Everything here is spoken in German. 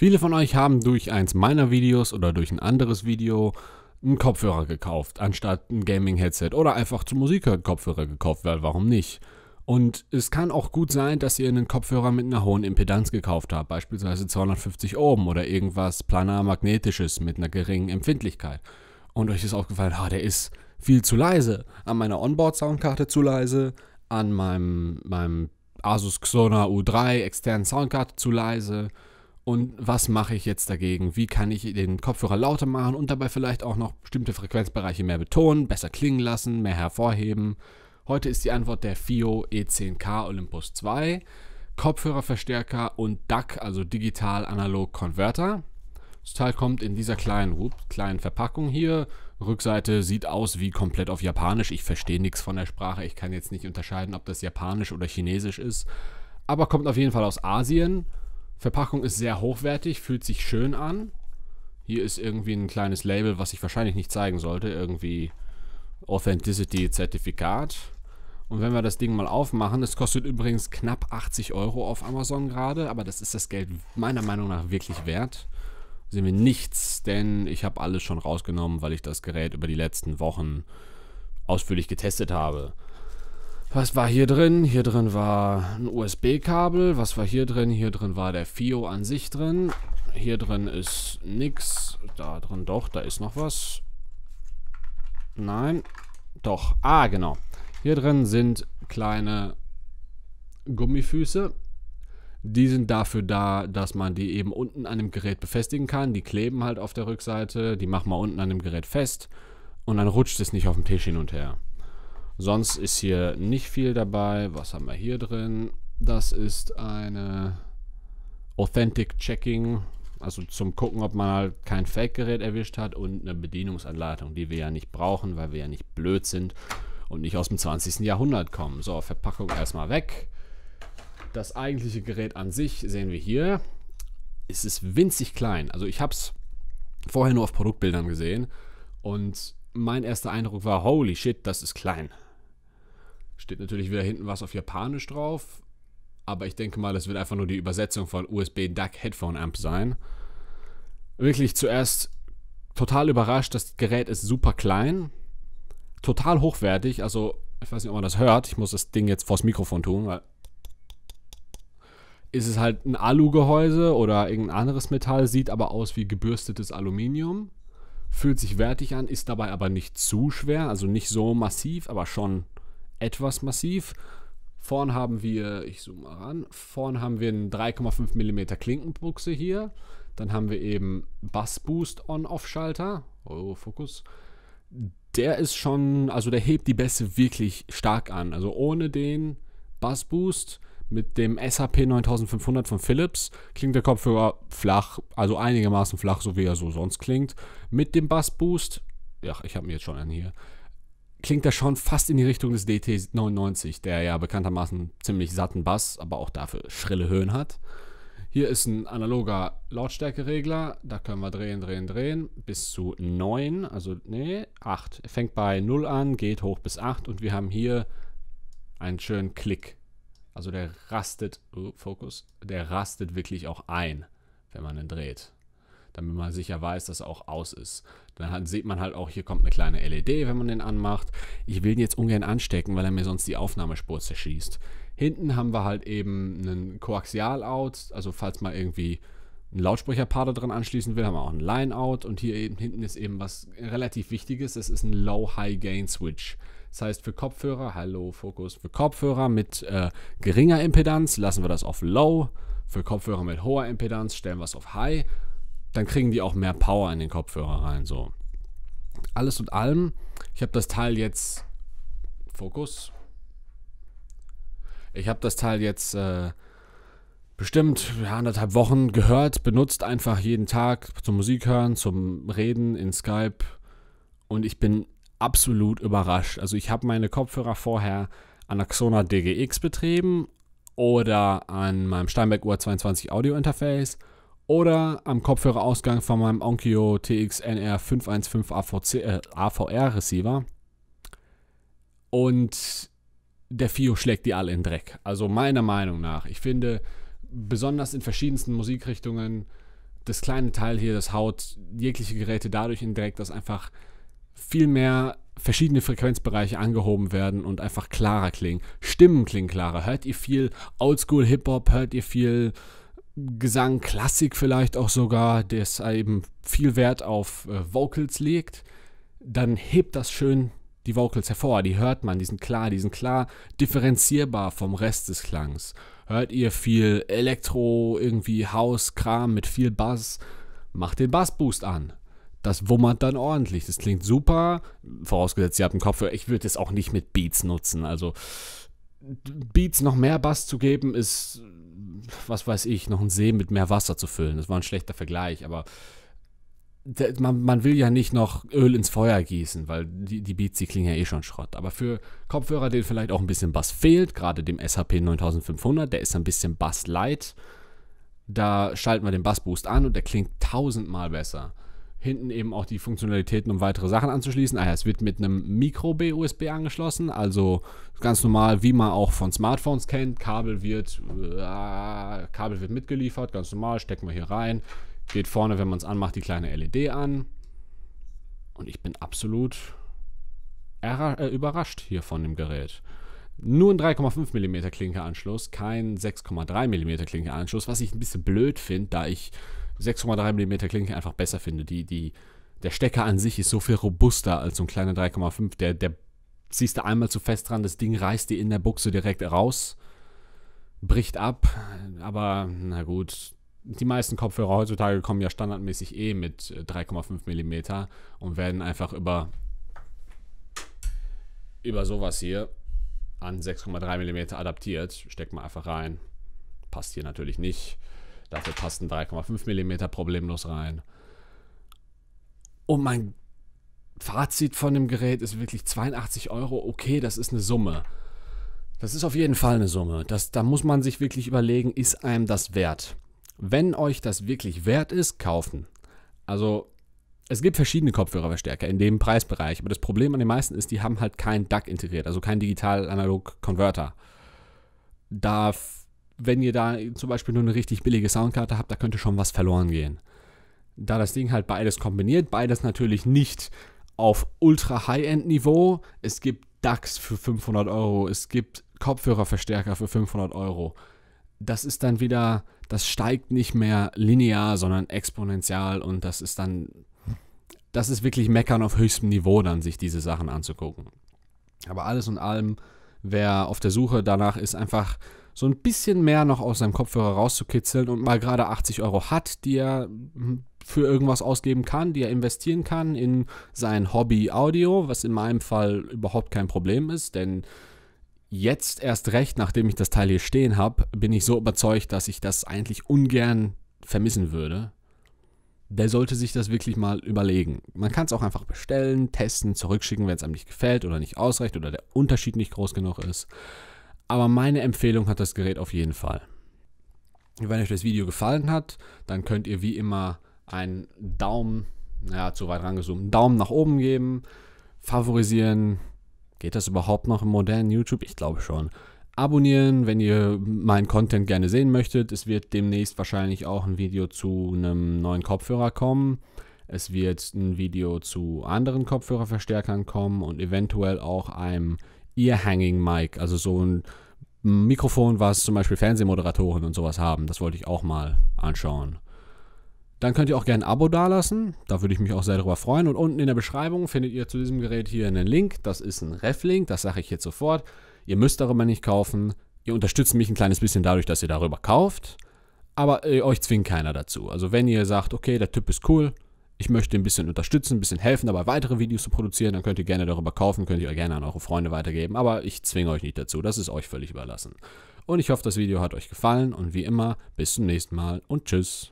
Viele von euch haben durch eins meiner Videos oder durch ein anderes Video einen Kopfhörer gekauft, anstatt ein Gaming-Headset oder einfach zum Musik einen Kopfhörer gekauft, weil warum nicht? Und es kann auch gut sein, dass ihr einen Kopfhörer mit einer hohen Impedanz gekauft habt, beispielsweise 250 Ohm oder irgendwas planar magnetisches mit einer geringen Empfindlichkeit. Und euch ist aufgefallen, ah, der ist viel zu leise, an meiner Onboard-Soundkarte zu leise, an meinem, meinem Asus Xona U3 externen Soundkarte zu leise, und was mache ich jetzt dagegen? Wie kann ich den Kopfhörer lauter machen und dabei vielleicht auch noch bestimmte Frequenzbereiche mehr betonen, besser klingen lassen, mehr hervorheben? Heute ist die Antwort der FIO E10K Olympus 2, Kopfhörerverstärker und DAC, also Digital Analog Converter. Das Teil kommt in dieser kleinen, whoop, kleinen Verpackung hier. Rückseite sieht aus wie komplett auf Japanisch. Ich verstehe nichts von der Sprache. Ich kann jetzt nicht unterscheiden, ob das Japanisch oder Chinesisch ist. Aber kommt auf jeden Fall aus Asien Verpackung ist sehr hochwertig, fühlt sich schön an. Hier ist irgendwie ein kleines Label, was ich wahrscheinlich nicht zeigen sollte. Irgendwie Authenticity-Zertifikat. Und wenn wir das Ding mal aufmachen, es kostet übrigens knapp 80 Euro auf Amazon gerade, aber das ist das Geld meiner Meinung nach wirklich wert. Sehen wir nichts, denn ich habe alles schon rausgenommen, weil ich das Gerät über die letzten Wochen ausführlich getestet habe. Was war hier drin? Hier drin war ein USB-Kabel. Was war hier drin? Hier drin war der FIO an sich drin. Hier drin ist nichts. Da drin doch, da ist noch was. Nein. Doch. Ah, genau. Hier drin sind kleine Gummifüße. Die sind dafür da, dass man die eben unten an dem Gerät befestigen kann. Die kleben halt auf der Rückseite. Die machen wir unten an dem Gerät fest. Und dann rutscht es nicht auf dem Tisch hin und her. Sonst ist hier nicht viel dabei. Was haben wir hier drin? Das ist eine Authentic Checking. Also zum gucken, ob man halt kein Fake-Gerät erwischt hat und eine Bedienungsanleitung, die wir ja nicht brauchen, weil wir ja nicht blöd sind und nicht aus dem 20. Jahrhundert kommen. So, Verpackung erstmal weg. Das eigentliche Gerät an sich sehen wir hier. Es ist winzig klein. Also ich habe es vorher nur auf Produktbildern gesehen und mein erster Eindruck war, holy shit, das ist klein. Steht natürlich wieder hinten was auf Japanisch drauf, aber ich denke mal, es wird einfach nur die Übersetzung von USB DAC Headphone Amp sein. Wirklich zuerst total überrascht, das Gerät ist super klein, total hochwertig, also ich weiß nicht, ob man das hört, ich muss das Ding jetzt vors Mikrofon tun, weil ist es halt ein Alugehäuse oder irgendein anderes Metall, sieht aber aus wie gebürstetes Aluminium, fühlt sich wertig an, ist dabei aber nicht zu schwer, also nicht so massiv, aber schon etwas massiv. Vorn haben wir, ich zoome mal ran, vorn haben wir eine 3,5 mm Klinkenbuchse hier. Dann haben wir eben Bassboost On-Off-Schalter. Eurofokus. Oh, der ist schon, also der hebt die Bässe wirklich stark an. Also ohne den Bassboost mit dem SAP 9500 von Philips klingt der Kopfhörer flach, also einigermaßen flach, so wie er so sonst klingt. Mit dem Bassboost, ja, ich habe mir jetzt schon einen hier, klingt er schon fast in die Richtung des DT99, der ja bekanntermaßen ziemlich satten Bass, aber auch dafür schrille Höhen hat. Hier ist ein analoger Lautstärkeregler, da können wir drehen, drehen, drehen, bis zu 9, also nee, 8. Er fängt bei 0 an, geht hoch bis 8 und wir haben hier einen schönen Klick. Also der rastet, oh, Fokus, der rastet wirklich auch ein, wenn man ihn dreht damit man sicher weiß, dass er auch aus ist. Dann hat, sieht man halt auch, hier kommt eine kleine LED, wenn man den anmacht. Ich will ihn jetzt ungern anstecken, weil er mir sonst die Aufnahmespur zerschießt. Hinten haben wir halt eben einen Koaxial-Out, also falls man irgendwie einen Lautsprecherpaar da dran anschließen will, haben wir auch einen Line-Out und hier eben hinten ist eben was relativ Wichtiges, es ist ein Low-High-Gain-Switch. Das heißt für Kopfhörer, hallo Fokus, für Kopfhörer mit äh, geringer Impedanz lassen wir das auf Low, für Kopfhörer mit hoher Impedanz stellen wir es auf High dann kriegen die auch mehr Power in den Kopfhörer rein. So. Alles und allem, ich habe das Teil jetzt. Fokus. Ich habe das Teil jetzt äh, bestimmt ja, anderthalb Wochen gehört, benutzt einfach jeden Tag zum Musik hören, zum Reden in Skype. Und ich bin absolut überrascht. Also ich habe meine Kopfhörer vorher an Axona DGX betrieben oder an meinem Steinbeck Uhr 22 Audio Interface oder am Kopfhörerausgang von meinem Onkyo TXNR 515 AVC, äh, AVR Receiver. Und der Fio schlägt die alle in Dreck. Also meiner Meinung nach. Ich finde, besonders in verschiedensten Musikrichtungen, das kleine Teil hier, das haut jegliche Geräte dadurch in Dreck, dass einfach viel mehr verschiedene Frequenzbereiche angehoben werden und einfach klarer klingen. Stimmen klingen klarer. Hört ihr viel Oldschool Hip-Hop, hört ihr viel Gesang, Klassik vielleicht auch sogar, der es eben viel Wert auf äh, Vocals legt, dann hebt das schön die Vocals hervor. Die hört man, die sind klar, die sind klar differenzierbar vom Rest des Klangs. Hört ihr viel Elektro, irgendwie House, Kram mit viel Bass, macht den Bassboost an. Das wummert dann ordentlich. Das klingt super. Vorausgesetzt, ihr habt einen Kopfhörer. Ich würde es auch nicht mit Beats nutzen. Also Beats noch mehr Bass zu geben, ist, was weiß ich, noch ein See mit mehr Wasser zu füllen. Das war ein schlechter Vergleich, aber man, man will ja nicht noch Öl ins Feuer gießen, weil die, die Beats, die klingen ja eh schon Schrott. Aber für Kopfhörer, denen vielleicht auch ein bisschen Bass fehlt, gerade dem SHP 9500, der ist ein bisschen Bass light, da schalten wir den Bassboost an und der klingt tausendmal besser hinten eben auch die Funktionalitäten, um weitere Sachen anzuschließen. Ah ja, es wird mit einem Micro-B-USB angeschlossen, also ganz normal, wie man auch von Smartphones kennt. Kabel wird, äh, Kabel wird mitgeliefert, ganz normal, stecken wir hier rein. Geht vorne, wenn man es anmacht, die kleine LED an. Und ich bin absolut äh, überrascht hier von dem Gerät. Nur ein 3,5 mm Klinkeanschluss, kein 6,3 mm Klinkeanschluss, was ich ein bisschen blöd finde, da ich 6,3 mm Klinke einfach besser finde. Die, die, der Stecker an sich ist so viel robuster als so ein kleiner 3,5. Der, der ziehst du einmal zu fest dran, das Ding reißt dir in der Buchse direkt raus, bricht ab. Aber na gut, die meisten Kopfhörer heutzutage kommen ja standardmäßig eh mit 3,5 äh, mm und werden einfach über, über sowas hier an 6,3 mm adaptiert. Steckt man einfach rein. Passt hier natürlich nicht. Dafür passt ein 3,5 mm problemlos rein. Und mein Fazit von dem Gerät ist wirklich 82 Euro. Okay, das ist eine Summe. Das ist auf jeden Fall eine Summe. Das, da muss man sich wirklich überlegen, ist einem das wert? Wenn euch das wirklich wert ist, kaufen. Also es gibt verschiedene Kopfhörerverstärker in dem Preisbereich, aber das Problem an den meisten ist, die haben halt keinen DAC integriert, also keinen digital analog converter Da wenn ihr da zum Beispiel nur eine richtig billige Soundkarte habt, da könnte schon was verloren gehen. Da das Ding halt beides kombiniert, beides natürlich nicht auf ultra-High-End-Niveau. Es gibt DAX für 500 Euro, es gibt Kopfhörerverstärker für 500 Euro. Das ist dann wieder, das steigt nicht mehr linear, sondern exponentiell und das ist dann, das ist wirklich Meckern auf höchstem Niveau, dann sich diese Sachen anzugucken. Aber alles und allem, wer auf der Suche danach ist, einfach so ein bisschen mehr noch aus seinem Kopfhörer rauszukitzeln und mal gerade 80 Euro hat, die er hm, für irgendwas ausgeben kann, die er investieren kann in sein Hobby Audio, was in meinem Fall überhaupt kein Problem ist, denn jetzt erst recht, nachdem ich das Teil hier stehen habe, bin ich so überzeugt, dass ich das eigentlich ungern vermissen würde. Der sollte sich das wirklich mal überlegen. Man kann es auch einfach bestellen, testen, zurückschicken, wenn es einem nicht gefällt oder nicht ausreicht oder der Unterschied nicht groß genug ist. Aber meine Empfehlung hat das Gerät auf jeden Fall. Wenn euch das Video gefallen hat, dann könnt ihr wie immer einen Daumen, naja, zu weit rangezoomt, einen Daumen nach oben geben, favorisieren. Geht das überhaupt noch im modernen YouTube? Ich glaube schon. Abonnieren, wenn ihr meinen Content gerne sehen möchtet. Es wird demnächst wahrscheinlich auch ein Video zu einem neuen Kopfhörer kommen. Es wird ein Video zu anderen Kopfhörerverstärkern kommen und eventuell auch einem Ear Hanging Mic, also so ein Mikrofon, was zum Beispiel Fernsehmoderatoren und sowas haben. Das wollte ich auch mal anschauen. Dann könnt ihr auch gerne ein Abo dalassen. Da würde ich mich auch sehr darüber freuen. Und unten in der Beschreibung findet ihr zu diesem Gerät hier einen Link. Das ist ein Ref-Link, das sage ich jetzt sofort. Ihr müsst darüber nicht kaufen. Ihr unterstützt mich ein kleines bisschen dadurch, dass ihr darüber kauft. Aber äh, euch zwingt keiner dazu. Also wenn ihr sagt, okay, der Typ ist cool, ich möchte ein bisschen unterstützen, ein bisschen helfen, dabei weitere Videos zu produzieren, dann könnt ihr gerne darüber kaufen, könnt ihr gerne an eure Freunde weitergeben, aber ich zwinge euch nicht dazu, das ist euch völlig überlassen. Und ich hoffe, das Video hat euch gefallen und wie immer, bis zum nächsten Mal und tschüss.